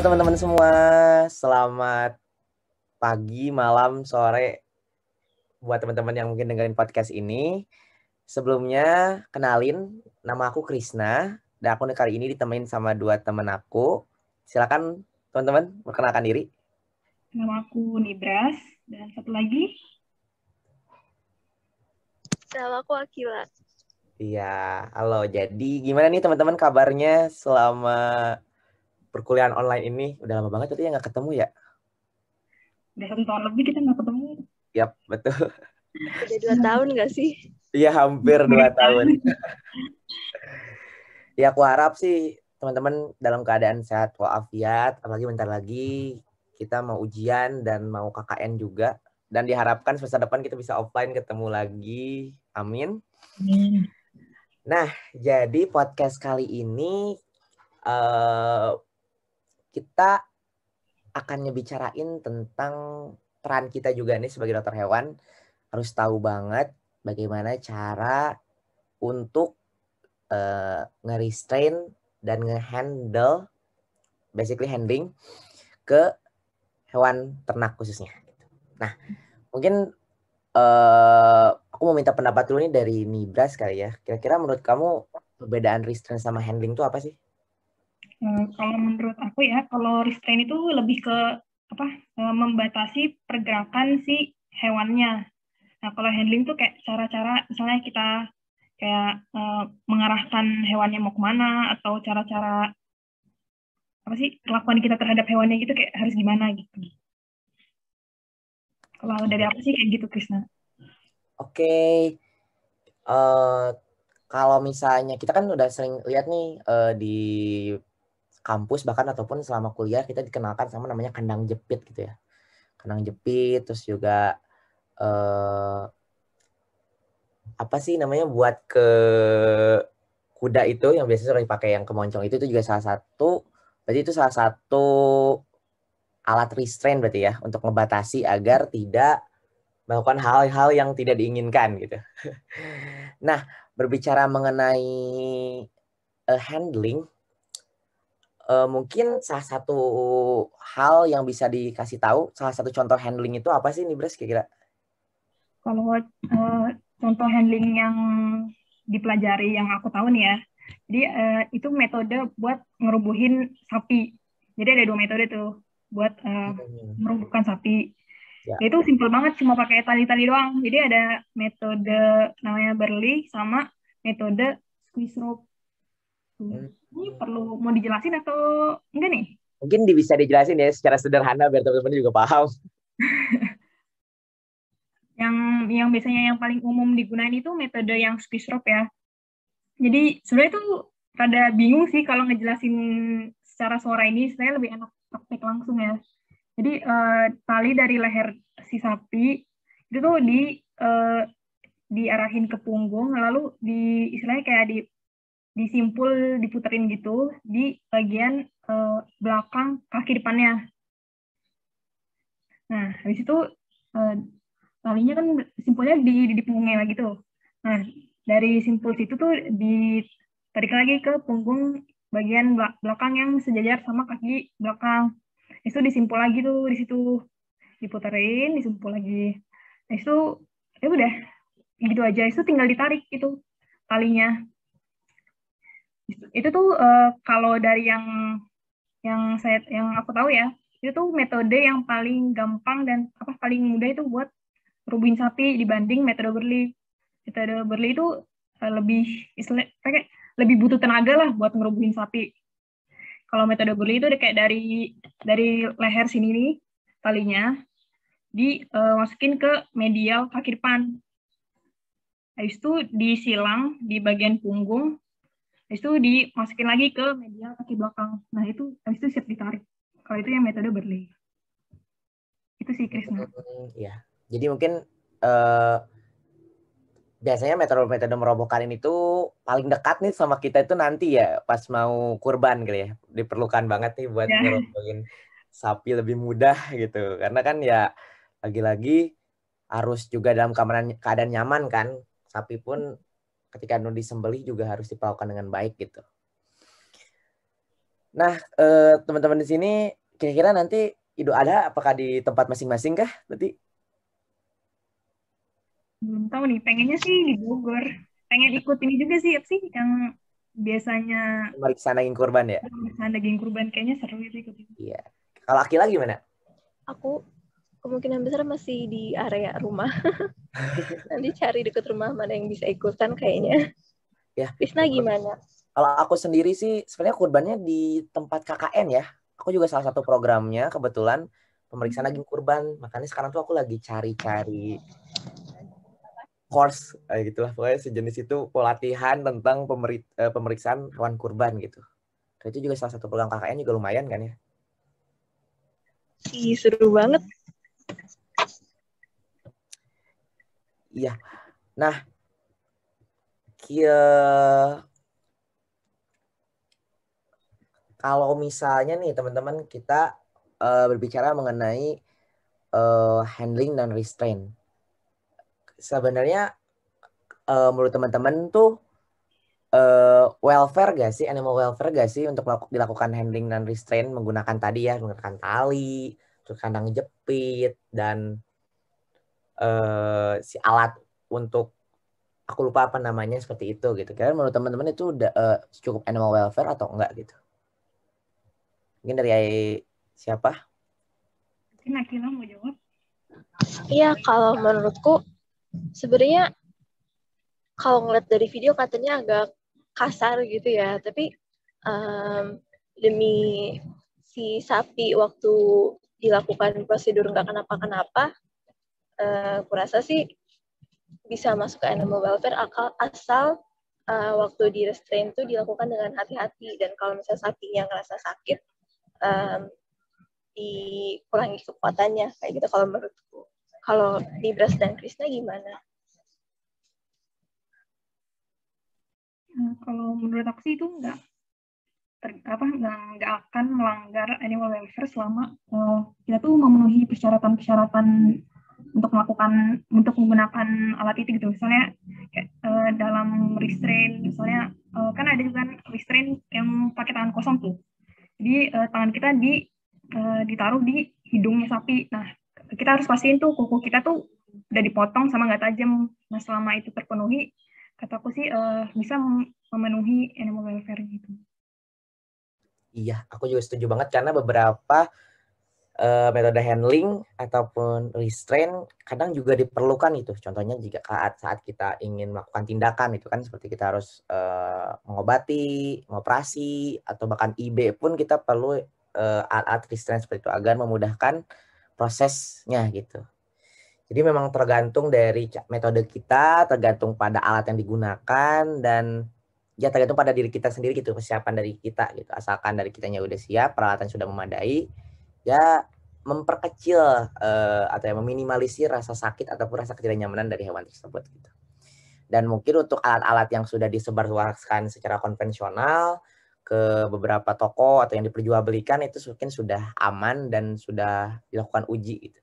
Halo teman-teman semua, selamat pagi, malam, sore buat teman-teman yang mungkin dengerin podcast ini. Sebelumnya kenalin, nama aku Krisna dan aku kali ini ditemenin sama dua teman aku. Silakan teman-teman perkenalkan diri. Nama aku Nibras dan satu lagi Nama aku Akila. Iya, halo. Jadi gimana nih teman-teman kabarnya selama perkuliahan online ini udah lama banget tapi ya nggak ketemu ya udah satu tahun lebih kita nggak ketemu yap betul udah dua tahun nggak sih iya hampir dua tahun ya aku harap sih teman-teman dalam keadaan sehat walafiat apalagi bentar lagi kita mau ujian dan mau KKN juga dan diharapkan semester depan kita bisa offline ketemu lagi amin amin nah jadi podcast kali ini uh, kita akan ngebicarain tentang peran kita juga nih sebagai dokter hewan harus tahu banget bagaimana cara untuk uh, eh, nge dan nge-handle basically handling ke hewan ternak khususnya. Gitu. Nah, mungkin uh, aku mau minta pendapat dulu nih dari Nibras kali ya. Kira-kira menurut kamu perbedaan restrain sama handling itu apa sih? Hmm, kalau menurut aku ya, kalau restrain itu lebih ke apa? E, membatasi pergerakan si hewannya. Nah, kalau handling tuh kayak cara-cara misalnya kita kayak uh, mengarahkan hewannya mau kemana atau cara-cara apa sih kelakuan kita terhadap hewannya gitu kayak harus gimana gitu. Kalau dari aku sih kayak gitu, Krisna. Oke. Okay. E, uh, kalau misalnya kita kan udah sering lihat nih uh, di kampus bahkan ataupun selama kuliah kita dikenalkan sama namanya kandang jepit gitu ya kandang jepit terus juga eh, apa sih namanya buat ke kuda itu yang biasanya sering dipakai yang kemoncong itu itu juga salah satu berarti itu salah satu alat restrain berarti ya untuk membatasi agar tidak melakukan hal-hal yang tidak diinginkan gitu. nah berbicara mengenai uh, handling uh, mungkin salah satu hal yang bisa dikasih tahu salah satu contoh handling itu apa sih nih Bres kira-kira kalau uh, contoh handling yang dipelajari yang aku tahu nih ya jadi uh, itu metode buat ngerubuhin sapi jadi ada dua metode tuh buat uh, hmm. merubuhkan sapi ya. itu simpel banget cuma pakai tali-tali doang jadi ada metode namanya Berli sama metode squeeze rope ini hmm. perlu mau dijelasin atau enggak nih? Mungkin bisa dijelasin ya secara sederhana biar teman-teman juga paham. yang yang biasanya yang paling umum digunakan itu metode yang squeeze rock ya. Jadi sebenarnya itu rada bingung sih kalau ngejelasin secara suara ini, saya lebih enak praktek langsung ya. Jadi uh, tali dari leher si sapi itu tuh di uh, diarahin ke punggung lalu di istilahnya kayak di disimpul diputerin gitu di bagian uh, belakang kaki depannya. Nah, habis itu uh, talinya kan simpulnya di, di, punggungnya lagi tuh. Nah, dari simpul situ tuh ditarik lagi ke punggung bagian belakang yang sejajar sama kaki belakang. Itu disimpul lagi tuh di situ diputerin, disimpul lagi. Nah, itu ya udah gitu aja. Itu tinggal ditarik itu talinya itu tuh uh, kalau dari yang yang saya yang aku tahu ya itu tuh metode yang paling gampang dan apa paling mudah itu buat rubuhin sapi dibanding metode Berli. Metode Berli itu uh, lebih istilah kayak lebih butuh tenaga lah buat ngerubuhin sapi. Kalau metode Berli itu kayak dari dari leher sini nih talinya di uh, ke medial kaki depan. Habis itu disilang di bagian punggung itu dimasukin lagi ke media kaki belakang nah itu habis itu siap ditarik kalau itu yang metode berlay itu sih Krisna hmm, ya jadi mungkin uh, biasanya metode-metode merobohkan ini tuh paling dekat nih sama kita itu nanti ya pas mau kurban gitu ya diperlukan banget nih buat yeah. merobohin sapi lebih mudah gitu karena kan ya lagi-lagi harus juga dalam keadaan nyaman kan sapi pun ketika non disembelih juga harus diperlakukan dengan baik gitu. Nah, teman eh, teman-teman di sini kira-kira nanti Idul ada apakah di tempat masing-masing kah? Berarti belum tahu nih, pengennya sih di Bogor. Pengen ikut ini juga sih, sih yang biasanya meriksa daging kurban ya? Meriksa daging kurban kayaknya seru itu ikut. Iya. Kalau Akila gimana? Aku kemungkinan besar masih di area rumah. Nanti cari dekat rumah mana yang bisa ikutan kayaknya. Ya. Bisna gimana? Kalau aku sendiri sih sebenarnya kurbannya di tempat KKN ya. Aku juga salah satu programnya kebetulan pemeriksaan hmm. daging kurban. Makanya sekarang tuh aku lagi cari-cari course kayak gitulah pokoknya sejenis itu pelatihan tentang pemeri eh, pemeriksaan hewan kurban gitu. Nah, itu juga salah satu program KKN juga lumayan kan ya. Ih, seru banget. Iya. Nah, kia kalau misalnya nih teman-teman kita uh, berbicara mengenai uh, handling dan restraint. Sebenarnya uh, menurut teman-teman tuh uh, welfare gak sih animal welfare gak sih untuk dilakukan handling dan restraint menggunakan tadi ya menggunakan tali, terus kandang jepit dan uh, si alat untuk aku lupa apa namanya seperti itu gitu. Kalian menurut teman-teman itu udah uh, cukup animal welfare atau enggak gitu? Mungkin dari AI, siapa? Mungkin Akila mau jawab. Iya, kalau menurutku sebenarnya kalau ngeliat dari video katanya agak kasar gitu ya, tapi um, demi si sapi waktu dilakukan prosedur nggak kenapa-kenapa, uh, eh, kurasa sih bisa masuk ke animal welfare akal, asal uh, waktu di restrain itu dilakukan dengan hati-hati dan kalau misalnya sapinya ngerasa sakit um, dikurangi kekuatannya kayak gitu kalau menurutku kalau di Bras dan Krisna gimana? Ya, kalau menurut aku sih itu enggak ter, apa nggak akan melanggar animal welfare selama uh, kita tuh memenuhi persyaratan-persyaratan untuk melakukan untuk menggunakan alat itu gitu misalnya kayak, uh, dalam restrain misalnya uh, kan ada juga restrain yang pakai tangan kosong tuh jadi uh, tangan kita di uh, ditaruh di hidungnya sapi nah kita harus pastiin tuh kuku kita tuh udah dipotong sama nggak tajam nah selama itu terpenuhi kataku sih uh, bisa memenuhi animal welfare gitu iya aku juga setuju banget karena beberapa uh, metode handling ataupun restraint kadang juga diperlukan itu. Contohnya jika saat saat kita ingin melakukan tindakan itu kan seperti kita harus uh, mengobati, mengoperasi atau bahkan IB pun kita perlu uh, alat-alat restraint seperti itu agar memudahkan prosesnya gitu. Jadi memang tergantung dari metode kita, tergantung pada alat yang digunakan dan ya tergantung pada diri kita sendiri gitu, persiapan dari kita gitu. Asalkan dari kitanya udah siap, peralatan sudah memadai, ya memperkecil uh, atau ya meminimalisir rasa sakit ataupun rasa ketidaknyamanan dari hewan tersebut gitu. Dan mungkin untuk alat-alat yang sudah disebarluaskan secara konvensional ke beberapa toko atau yang diperjualbelikan itu mungkin sudah aman dan sudah dilakukan uji gitu.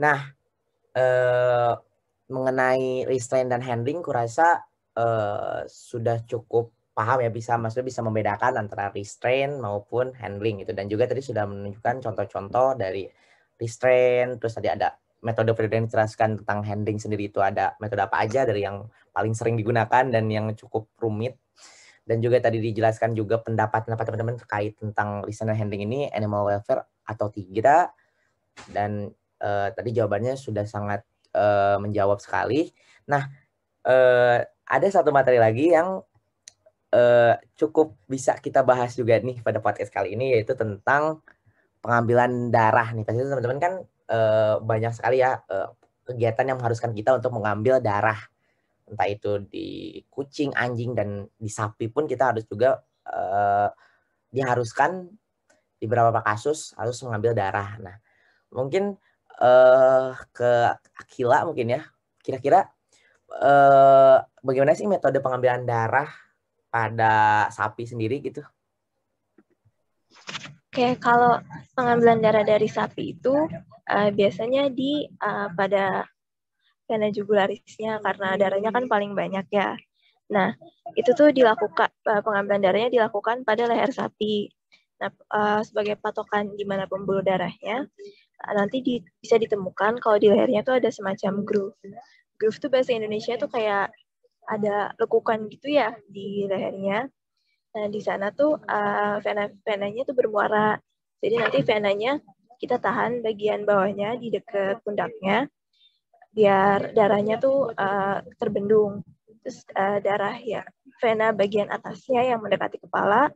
Nah, eh, mengenai restraint dan handling kurasa eh, sudah cukup paham ya bisa maksudnya bisa membedakan antara restrain maupun handling itu dan juga tadi sudah menunjukkan contoh-contoh dari restrain terus tadi ada metode Freudian jelaskan tentang handling sendiri itu ada metode apa aja dari yang paling sering digunakan dan yang cukup rumit dan juga tadi dijelaskan juga pendapat-pendapat teman-teman terkait tentang listener handling ini animal welfare atau tidak dan uh, tadi jawabannya sudah sangat uh, menjawab sekali. Nah, uh, ada satu materi lagi yang uh, cukup bisa kita bahas juga nih pada podcast kali ini yaitu tentang pengambilan darah nih. Pasti teman-teman kan uh, banyak sekali ya uh, kegiatan yang mengharuskan kita untuk mengambil darah. Entah itu di kucing, anjing dan di sapi pun kita harus juga uh, diharuskan di beberapa kasus harus mengambil darah. Nah, mungkin uh, ke Akila mungkin ya. Kira-kira uh, bagaimana sih metode pengambilan darah pada sapi sendiri gitu? Oke, kalau pengambilan darah dari sapi itu uh, biasanya di uh, pada vena jugularisnya karena darahnya kan paling banyak ya. Nah, itu tuh dilakukan uh, pengambilan darahnya dilakukan pada leher sapi. Nah, uh, sebagai patokan di mana pembuluh darahnya nanti di, bisa ditemukan kalau di lehernya tuh ada semacam groove. Groove tuh bahasa Indonesia tuh kayak ada lekukan gitu ya di lehernya. Nah, di sana tuh uh, vena venanya tuh bermuara. Jadi nanti venanya kita tahan bagian bawahnya di dekat pundaknya biar darahnya tuh uh, terbendung. Terus uh, darah ya vena bagian atasnya yang mendekati kepala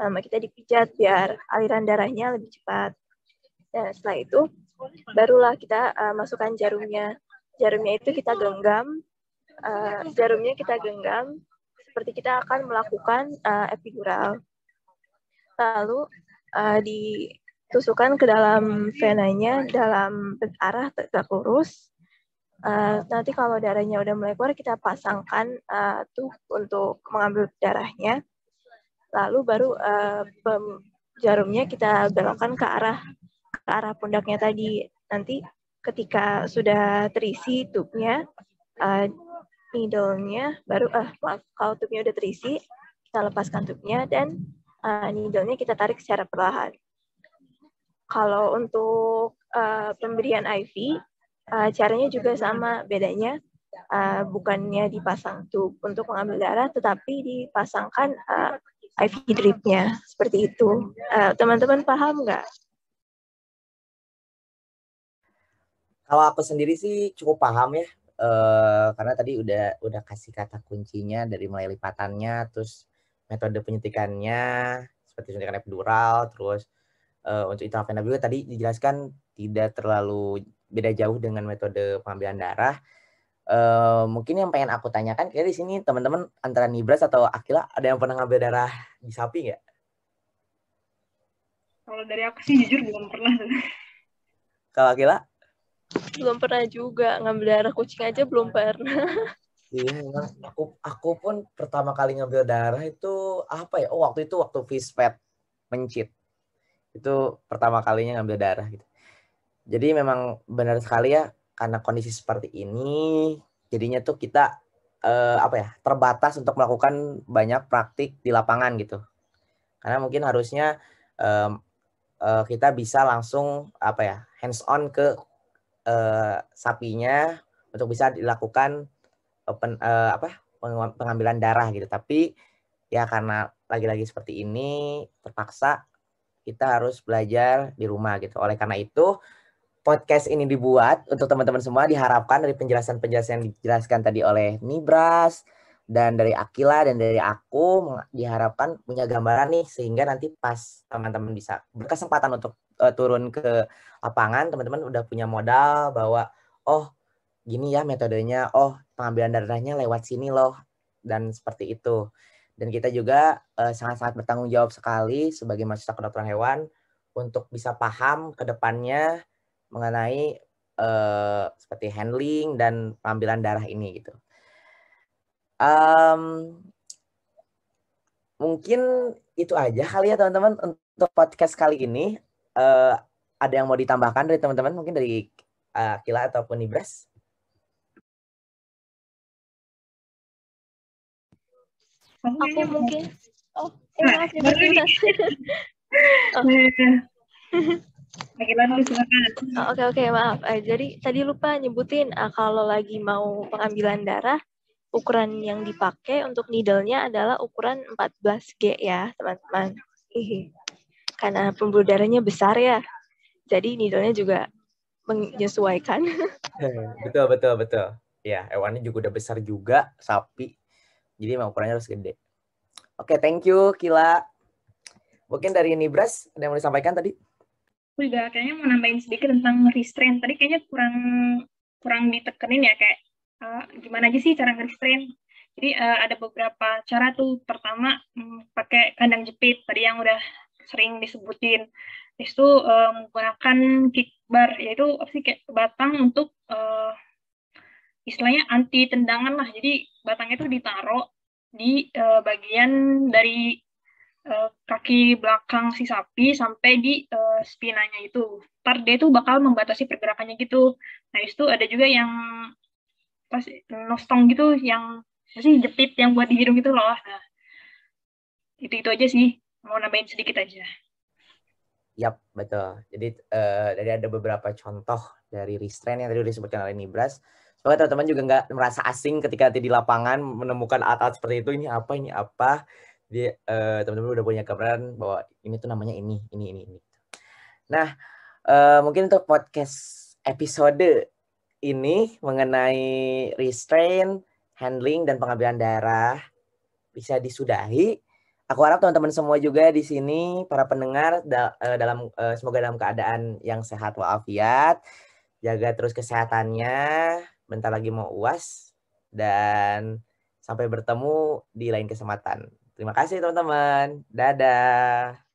um, kita dipijat biar aliran darahnya lebih cepat. Dan setelah itu barulah kita uh, masukkan jarumnya. Jarumnya itu kita genggam uh, jarumnya kita genggam seperti kita akan melakukan uh, epidural. Lalu uh, ditusukkan ke dalam venanya dalam arah tegak lurus. Uh, nanti kalau darahnya udah mulai keluar kita pasangkan uh, tuh untuk mengambil darahnya. Lalu baru uh, jarumnya kita belokkan ke arah ke arah pundaknya tadi. Nanti ketika sudah terisi tubnya uh, needle-nya baru ah uh, kalau tubnya udah terisi kita lepaskan tubnya dan uh, eh, needle-nya kita tarik secara perlahan. Kalau untuk uh, pemberian IV uh, caranya juga sama bedanya uh, bukannya dipasang tub untuk mengambil darah tetapi dipasangkan uh, IV dripnya seperti itu. Teman-teman uh, teman -teman paham nggak? Kalau aku sendiri sih cukup paham ya Eh, karena tadi udah udah kasih kata kuncinya dari mulai lipatannya, terus metode penyuntikannya seperti suntikan epidural, terus uh, untuk intravena juga tadi dijelaskan tidak terlalu beda jauh dengan metode pengambilan darah. Uh, mungkin yang pengen aku tanyakan kayak di sini teman-teman antara Nibras atau Akila ada yang pernah ngambil darah di sapi nggak? Kalau dari aku sih jujur belum pernah. Kalau Akila? belum pernah juga ngambil darah kucing aja belum pernah iya memang aku aku pun pertama kali ngambil darah itu apa ya oh waktu itu waktu vispet mencit itu pertama kalinya ngambil darah gitu jadi memang benar sekali ya karena kondisi seperti ini jadinya tuh kita eh, apa ya terbatas untuk melakukan banyak praktik di lapangan gitu karena mungkin harusnya eh, kita bisa langsung apa ya hands on ke uh, sapinya untuk bisa dilakukan open uh, apa pengambilan darah gitu. Tapi ya karena lagi-lagi seperti ini terpaksa kita harus belajar di rumah gitu. Oleh karena itu podcast ini dibuat untuk teman-teman semua diharapkan dari penjelasan-penjelasan yang dijelaskan tadi oleh Nibras dan dari Akila dan dari aku diharapkan punya gambaran nih sehingga nanti pas teman-teman bisa berkesempatan untuk uh, turun ke lapangan teman-teman udah punya modal bahwa oh gini ya metodenya oh pengambilan darahnya lewat sini loh dan seperti itu dan kita juga eh, sangat-sangat uh, bertanggung jawab sekali sebagai mahasiswa kedokteran hewan untuk bisa paham ke depannya mengenai uh, seperti handling dan pengambilan darah ini gitu um, mungkin itu aja kali ya teman-teman untuk podcast kali ini uh, ada yang mau ditambahkan dari teman-teman mungkin dari uh, eh, Kila ataupun Ibras? Aku mungkin. Oh, eh, maaf, Ibras. Ibras. oke oke maaf. Uh, jadi tadi lupa nyebutin uh, kalau lagi mau pengambilan darah ukuran yang dipakai untuk needle-nya adalah ukuran 14G ya, teman-teman karena pembuluh darahnya besar ya jadi needle-nya juga menyesuaikan hmm, betul betul betul ya hewannya juga udah besar juga sapi jadi memang ukurannya harus gede oke thank you Kila mungkin dari Nibras ada yang mau disampaikan tadi aku juga kayaknya mau nambahin sedikit tentang restraint tadi kayaknya kurang kurang ditekenin ya kayak uh, gimana aja sih cara nge-restrain jadi uh, ada beberapa cara tuh pertama um, pakai kandang jepit tadi yang udah sering disebutin itu uh, menggunakan kickbar yaitu apa sih kayak batang untuk uh, istilahnya anti tendangan lah jadi batangnya itu ditaruh di uh, bagian dari uh, kaki belakang si sapi sampai di uh, spinanya itu ntar dia itu bakal membatasi pergerakannya gitu nah itu ada juga yang pas nostong gitu yang sih jepit yang buat di hidung itu loh nah itu itu aja sih Mau nambahin sedikit aja. Yap, betul. Jadi uh, eh, dari ada beberapa contoh dari restrain yang tadi udah disebutkan oleh Nibras. Semoga teman-teman juga nggak merasa asing ketika nanti di lapangan menemukan alat-alat seperti itu. Ini apa, ini apa. Jadi teman eh, teman-teman udah punya gambaran bahwa ini tuh namanya ini, ini, ini, ini. Nah, uh, mungkin untuk podcast episode ini mengenai restrain, handling, dan pengambilan darah bisa disudahi. Aku harap teman-teman semua juga di sini para pendengar da eh, dalam uh, semoga dalam keadaan yang sehat walafiat. Jaga terus kesehatannya. Bentar lagi mau UAS dan sampai bertemu di lain kesempatan. Terima kasih teman-teman. Dadah.